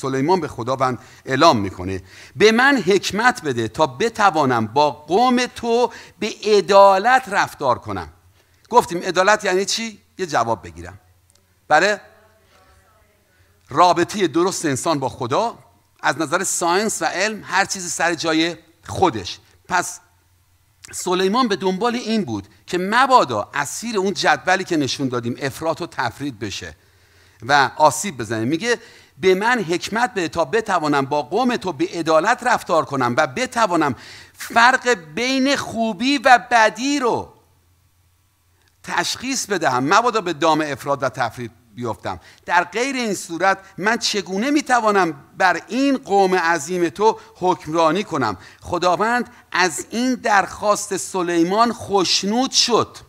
سلیمان به خداوند اعلام میکنه به من حکمت بده تا بتوانم با قوم تو به عدالت رفتار کنم گفتیم عدالت یعنی چی یه جواب بگیرم بله رابطه درست انسان با خدا از نظر ساینس و علم هر چیزی سر جای خودش پس سلیمان به دنبال این بود که مبادا اسیر اون جدولی که نشون دادیم افراط و تفرید بشه و آسیب بزنه میگه به من حکمت بده تا بتوانم با قوم تو به عدالت رفتار کنم و بتوانم فرق بین خوبی و بدی رو تشخیص بدهم مبادا به دام افراد و تفرید بیفتم در غیر این صورت من چگونه میتوانم بر این قوم عظیم تو حکمرانی کنم خداوند از این درخواست سلیمان خشنود شد